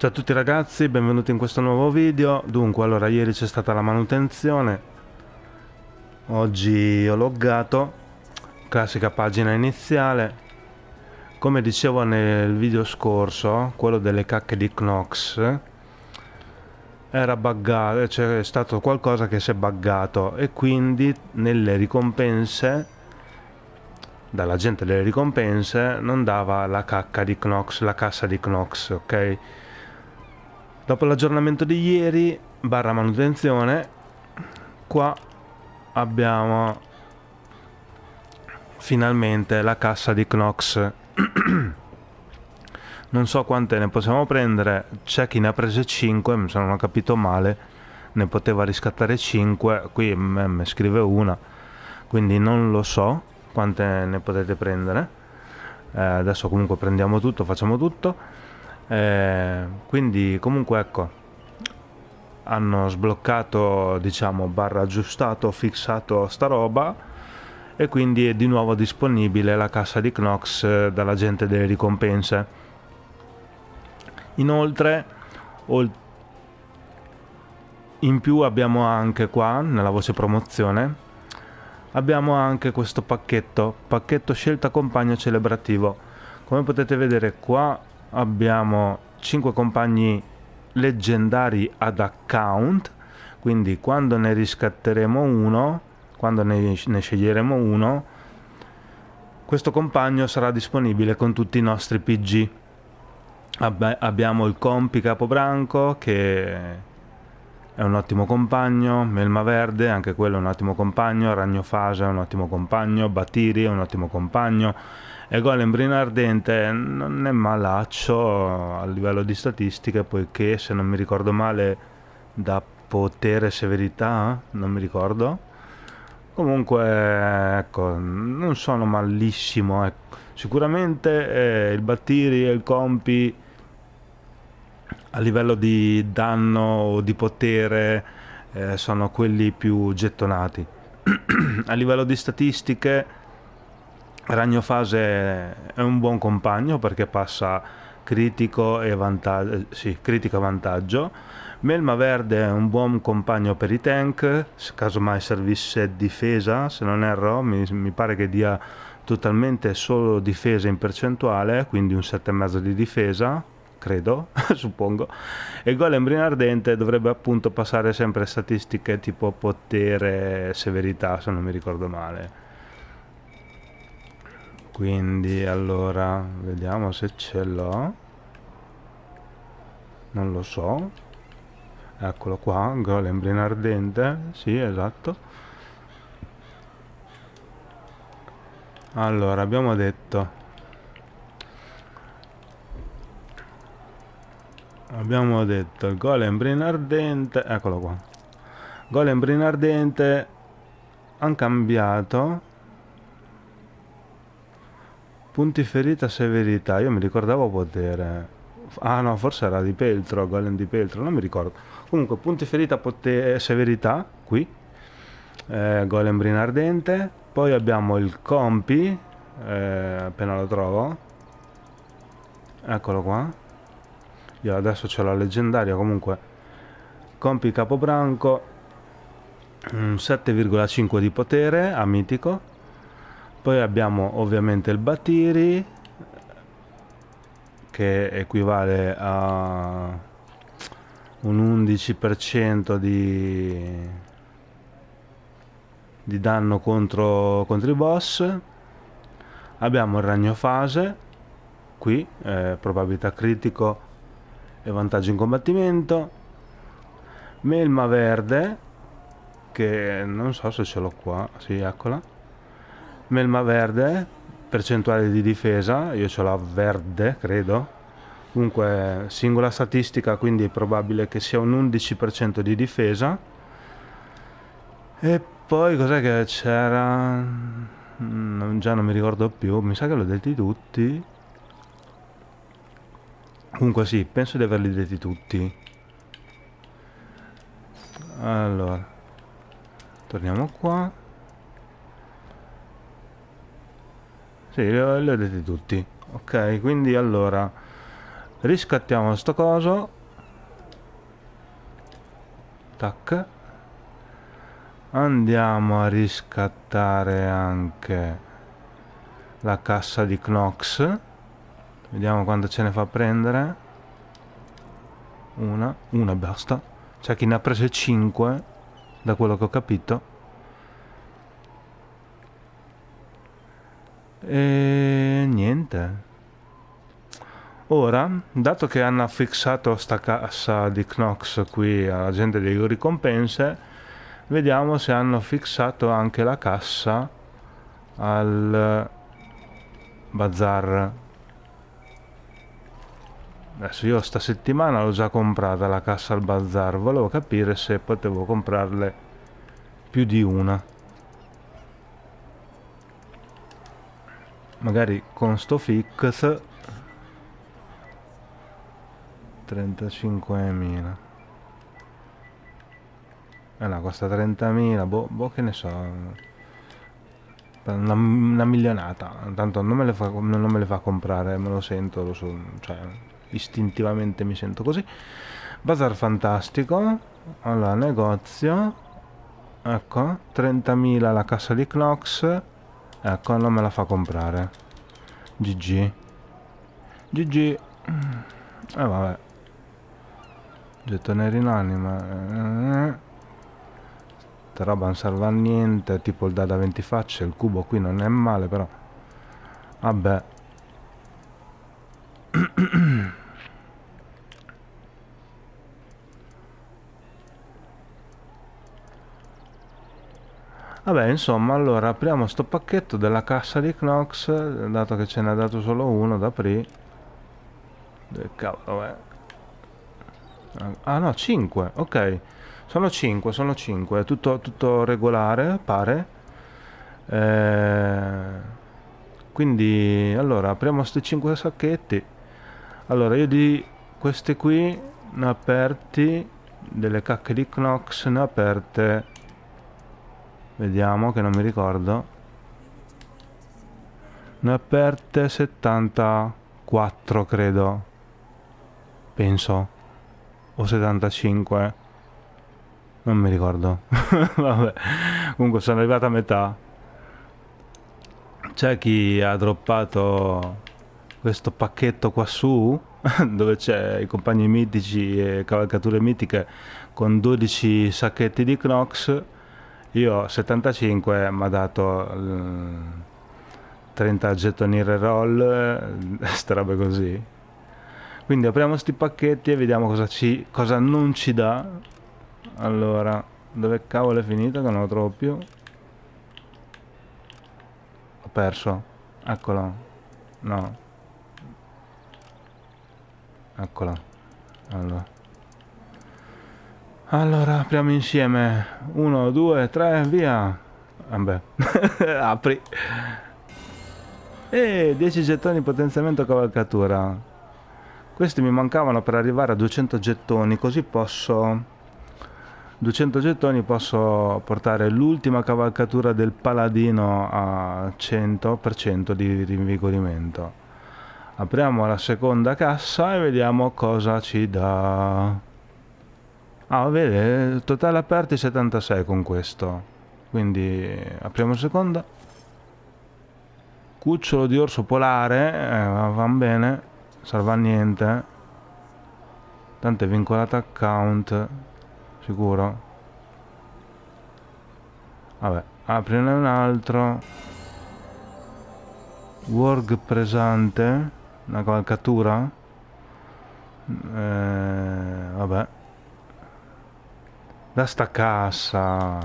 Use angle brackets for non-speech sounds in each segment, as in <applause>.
Ciao a tutti ragazzi, benvenuti in questo nuovo video. Dunque, allora, ieri c'è stata la manutenzione. Oggi ho loggato. Classica pagina iniziale. Come dicevo nel video scorso, quello delle cacche di Knox, era buggato, c'è cioè, stato qualcosa che si è buggato e quindi nelle ricompense, dalla gente delle ricompense, non dava la cacca di Knox, la cassa di Knox, ok? Dopo l'aggiornamento di ieri, barra manutenzione, qua abbiamo finalmente la cassa di Knox. <clears throat> non so quante ne possiamo prendere, c'è chi ne ha prese 5, se non ho capito male, ne poteva riscattare 5, qui mi scrive una, quindi non lo so quante ne potete prendere. Eh, adesso comunque prendiamo tutto, facciamo tutto. Eh, quindi comunque ecco, hanno sbloccato, diciamo, barra aggiustato, fissato sta roba e quindi è di nuovo disponibile la cassa di Knox eh, dalla gente delle ricompense. Inoltre, in più abbiamo anche qua, nella voce promozione, abbiamo anche questo pacchetto, pacchetto scelta compagno celebrativo. Come potete vedere qua abbiamo 5 compagni leggendari ad account, quindi quando ne riscatteremo uno, quando ne, ne sceglieremo uno, questo compagno sarà disponibile con tutti i nostri PG. Abba, abbiamo il compi capobranco che è un ottimo compagno, Melma Verde, anche quello è un ottimo compagno, Ragnofasa è un ottimo compagno, Batiri è un ottimo compagno e Golembrino Ardente non è malaccio a livello di statistiche poiché se non mi ricordo male da potere e severità, non mi ricordo. Comunque, ecco, non sono malissimo. Ecco. Sicuramente eh, il Battiri e il Compi a livello di danno o di potere eh, sono quelli più gettonati. <clears throat> a livello di statistiche Ragnofase è un buon compagno perché passa critico e vantaggio, eh, sì, critica vantaggio. Melma Verde è un buon compagno per i tank, casomai servisse difesa, se non erro, mi, mi pare che dia totalmente solo difesa in percentuale, quindi un 7,5 di difesa, credo, <laughs> suppongo. E Golem gol dovrebbe appunto passare sempre statistiche tipo potere, severità, se non mi ricordo male. Quindi allora, vediamo se ce l'ho. Non lo so. Eccolo qua, Golem embrino sì esatto. Allora, abbiamo detto abbiamo detto il golem ardente eccolo qua golem brin ardente hanno cambiato punti ferita severità io mi ricordavo potere ah no forse era di peltro golem di peltro non mi ricordo comunque punti ferita potere severità qui eh, golem ardente poi abbiamo il compi eh, appena lo trovo eccolo qua io adesso ce l'ho leggendaria comunque compi capobranco 7,5 mm, di potere a ah, mitico poi abbiamo ovviamente il batiri che equivale a un 11% di, di danno contro, contro i boss abbiamo il ragno fase qui eh, probabilità critico e vantaggio in combattimento melma verde che non so se ce l'ho qua sì eccola melma verde percentuale di difesa io ce l'ho verde credo comunque singola statistica quindi è probabile che sia un 11% di difesa e poi cos'è che c'era mm, già non mi ricordo più mi sa che l'ho detti tutti Comunque sì, penso di averli detti tutti. Allora, torniamo qua. Sì, li ho, li ho detti tutti. Ok, quindi allora, riscattiamo sto coso. Tac. Andiamo a riscattare anche la cassa di Knox. Vediamo quanto ce ne fa prendere. Una, una e basta. C'è chi ne ha prese 5, da quello che ho capito. E niente. Ora, dato che hanno affissato sta cassa di Knox qui alla gente delle ricompense, vediamo se hanno fissato anche la cassa al bazar adesso io sta settimana l'ho già comprata la cassa al bazar volevo capire se potevo comprarle più di una magari con sto fix 35.000 eh no, costa 30.000 boh, boh che ne so una, una, milionata tanto non me, fa, non me, le fa, comprare me lo sento lo so cioè istintivamente mi sento così. Bazar fantastico, allora negozio, ecco, 30.000 la cassa di Knox ecco, non me la fa comprare. GG. GG. E eh, vabbè. Gettone rinanima. questa eh. roba non serve a niente tipo il dado a 20 facce il cubo qui non è male però vabbè <clears throat> Vabbè, insomma, allora apriamo sto pacchetto della cassa di Knox, dato che ce n'ha dato solo uno da aprire. Del cavolo, è? Ah no, 5, ok. Sono 5, sono 5, tutto, tutto regolare, pare. Eh... Quindi, allora, apriamo questi 5 sacchetti. Allora, io di queste qui ne ho aperti, delle cacche di Knox ne ho aperte Vediamo che non mi ricordo. Ne ho aperte 74 credo. Penso. O 75. Non mi ricordo. <laughs> Vabbè. Comunque sono arrivato a metà. C'è chi ha droppato questo pacchetto qua su <laughs> dove c'è i compagni mitici e cavalcature mitiche con 12 sacchetti di Knox io 75 mi ha dato 30 eh, gettoniere roll, eh, <laughs> ste robe così. Quindi apriamo sti pacchetti e vediamo cosa, ci, cosa non ci dà. Allora, dove cavolo è finita che non lo trovo più? Ho perso. Eccolo. No. Eccolo. Allora. Allora, apriamo insieme. 1, 2, 3, via. Vabbè, <laughs> apri. E 10 gettoni potenziamento cavalcatura. Questi mi mancavano per arrivare a 200 gettoni, così posso... 200 gettoni posso portare l'ultima cavalcatura del paladino a 100% di rinvigorimento. Apriamo la seconda cassa e vediamo cosa ci dà. Ah, vede, totale aperti 76 con questo. Quindi apriamo il secondo. Cucciolo di orso polare, eh, va bene, salva niente. Tanto è vincolato account, sicuro. Vabbè, aprirne un altro. Work pesante, una cavalcatura. Eh, vabbè. Da sta cassa.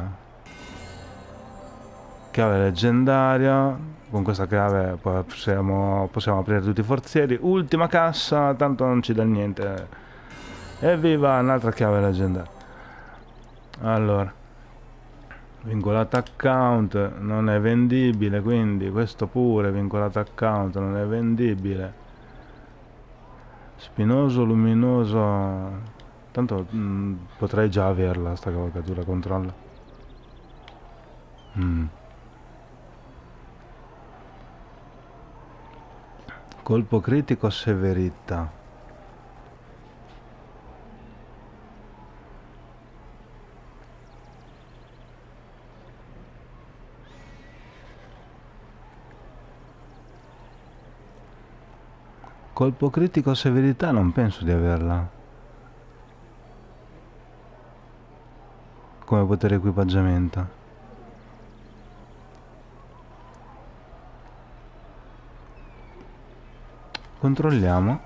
Chiave leggendaria. Con questa chiave possiamo, possiamo aprire tutti i forzieri. Ultima cassa, tanto non ci dà niente. Evviva, un'altra chiave leggendaria. Allora. Vincolato account non è vendibile, quindi questo pure vincolato account non è vendibile. Spinoso, luminoso, Tanto mh, mm, potrei già averla sta cavalcatura, controlla. Mm. Colpo critico severità. Colpo critico severità non penso di averla. come potere equipaggiamento controlliamo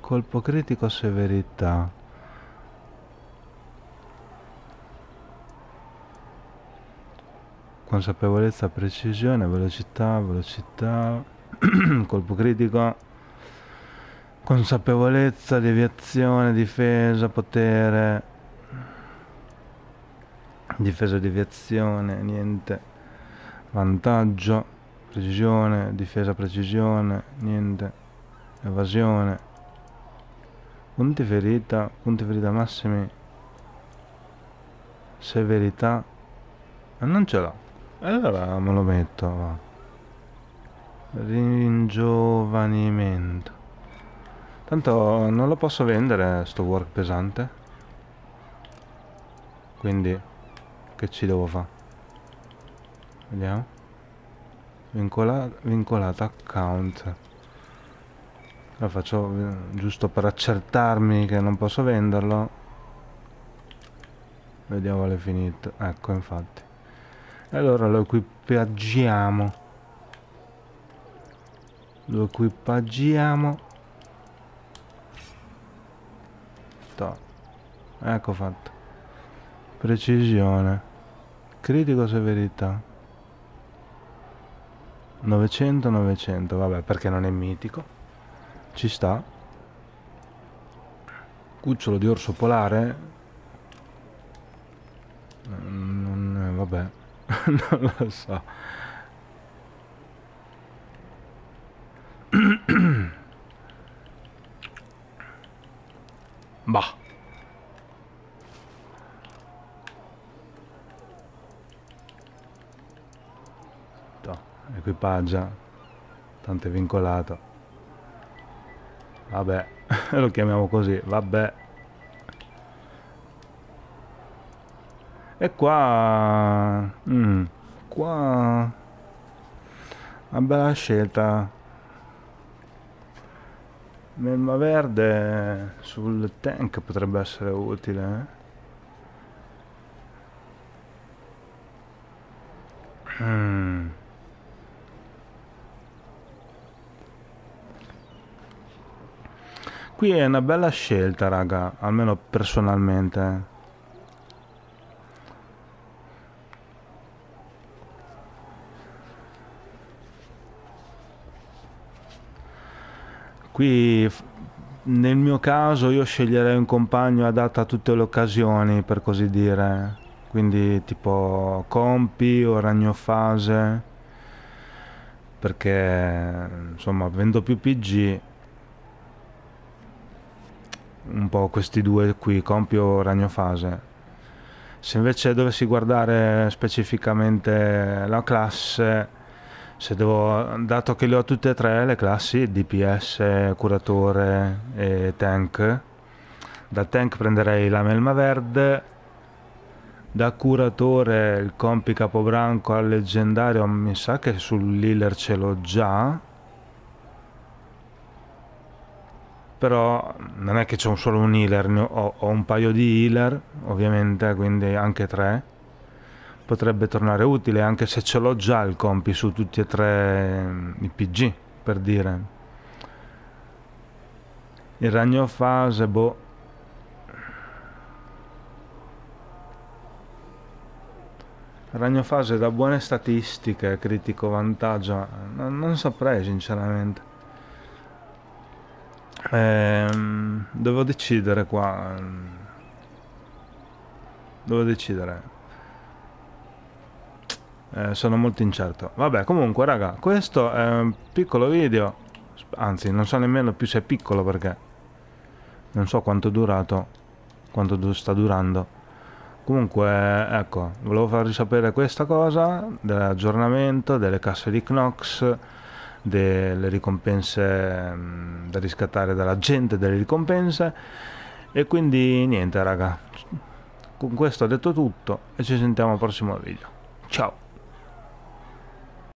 colpo critico severità consapevolezza precisione velocità velocità <clears throat> colpo critico consapevolezza deviazione difesa potere difesa deviazione niente vantaggio precisione difesa precisione niente evasione punti ferita punti ferita massimi severità ma non ce l'ho allora me lo metto va. ringiovanimento tanto non lo posso vendere sto work pesante quindi che ci devo fare vediamo Vincola, vincolata account la faccio eh, giusto per accertarmi che non posso venderlo vediamo qual è finito ecco infatti allora lo equipaggiamo lo equipaggiamo Sto. ecco fatto Precisione. Critico severità. 900, 900. Vabbè, perché non è mitico. Ci sta. Cucciolo di orso polare. Non, vabbè. <laughs> non lo so. <clears throat> bah. detto equipaggia tanto è vincolato vabbè <laughs> lo chiamiamo così vabbè e qua mm, qua una bella scelta Melma verde sul tank potrebbe essere utile eh? Hmm. Qui è una bella scelta, raga, almeno personalmente. Qui nel mio caso io sceglierei un compagno adatto a tutte le occasioni, per così dire. Quindi tipo compi o ragnofase perché insomma avendo più PG un po' questi due qui, Compio e Ragnofase. Se invece dovessi guardare specificamente la classe, se devo, dato che le ho tutte e tre, le classi DPS, Curatore e Tank, da Tank prenderei la Melma Verde, da Curatore il Compi Capobranco al Leggendario mi sa che sul sull'Healer ce l'ho già, però non è che c'è solo un healer, ho, ho, un paio di healer ovviamente, quindi anche tre, potrebbe tornare utile anche se ce l'ho già il compi su tutti e tre mm, i PG per dire. Il ragno fase, boh. Ragno fase da buone statistiche, critico vantaggio, non, non saprei sinceramente. Ehm, devo decidere qua. Devo decidere. Eh, sono molto incerto. Vabbè, comunque, raga, questo è un piccolo video. Anzi, non so nemmeno più se è piccolo perché non so quanto è durato, quanto sta durando. Comunque, ecco, volevo farvi sapere questa cosa dell'aggiornamento delle casse di Knox delle ricompense mm, da riscattare dalla gente delle ricompense e quindi niente raga con questo ho detto tutto e ci sentiamo al prossimo video ciao